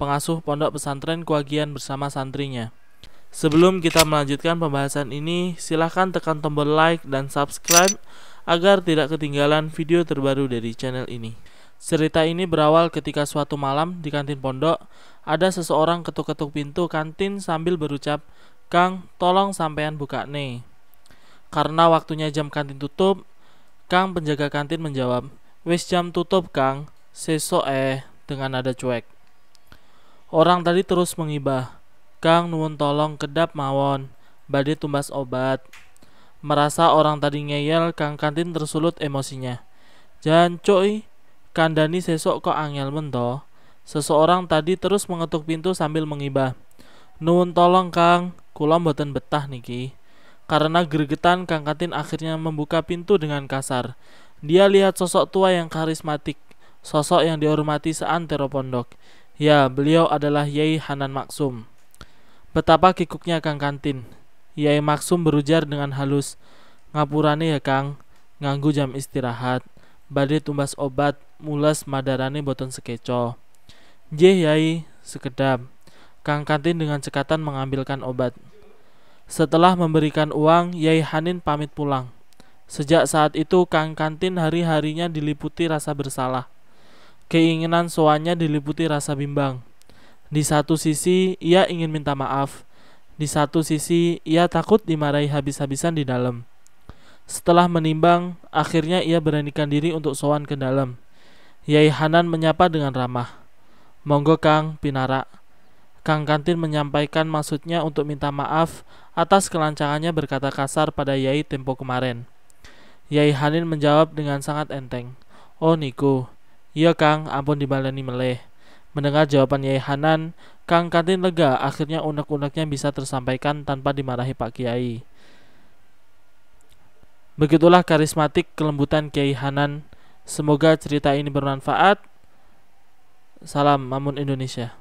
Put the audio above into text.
pengasuh pondok pesantren Kuagian bersama santrinya. Sebelum kita melanjutkan pembahasan ini, silahkan tekan tombol like dan subscribe agar tidak ketinggalan video terbaru dari channel ini. Cerita ini berawal ketika suatu malam di kantin pondok, ada seseorang ketuk-ketuk pintu kantin sambil berucap, Kang, tolong sampean buka nih. Karena waktunya jam kantin tutup, Kang penjaga kantin menjawab, Wis jam tutup Kang, sesok eh, dengan nada cuek. Orang tadi terus mengibah. Kang nuwun tolong kedap mawon, badi tumbas obat. Merasa orang tadi ngeyel, Kang Kantin tersulut emosinya. Jangan coy, kandani sesok kok angel mento. Seseorang tadi terus mengetuk pintu sambil mengibah. Nuwun tolong Kang, kula mboten betah niki. Karena gregetan Kang Kantin akhirnya membuka pintu dengan kasar. Dia lihat sosok tua yang karismatik, sosok yang dihormati seantero pondok. Ya, beliau adalah Yai Hanan Maksum. Betapa kikuknya Kang Kantin. Yai Maksum berujar dengan halus, "Ngapurane ya, Kang, nganggu jam istirahat, Badai tumbas obat, mulas madarane boton sekeco." Je Yai," sekedap. Kang Kantin dengan cekatan mengambilkan obat. Setelah memberikan uang, Yai Hanin pamit pulang. Sejak saat itu, Kang Kantin hari-harinya diliputi rasa bersalah. Keinginan soanya diliputi rasa bimbang. Di satu sisi, ia ingin minta maaf. Di satu sisi, ia takut dimarahi habis-habisan di dalam. Setelah menimbang, akhirnya ia beranikan diri untuk Soan ke dalam. Yai Hanan menyapa dengan ramah. Monggo Kang, Pinara. Kang Kantin menyampaikan maksudnya untuk minta maaf atas kelancangannya berkata kasar pada Yai tempo kemarin. Yai Hanin menjawab dengan sangat enteng. Oh Niko, Iya Kang, ampun ini meleh. Mendengar jawaban Yai Hanan, Kang Kantin lega akhirnya unek-uneknya bisa tersampaikan tanpa dimarahi Pak Kiai. Begitulah karismatik kelembutan Kiai Hanan. Semoga cerita ini bermanfaat. Salam Mamun Indonesia.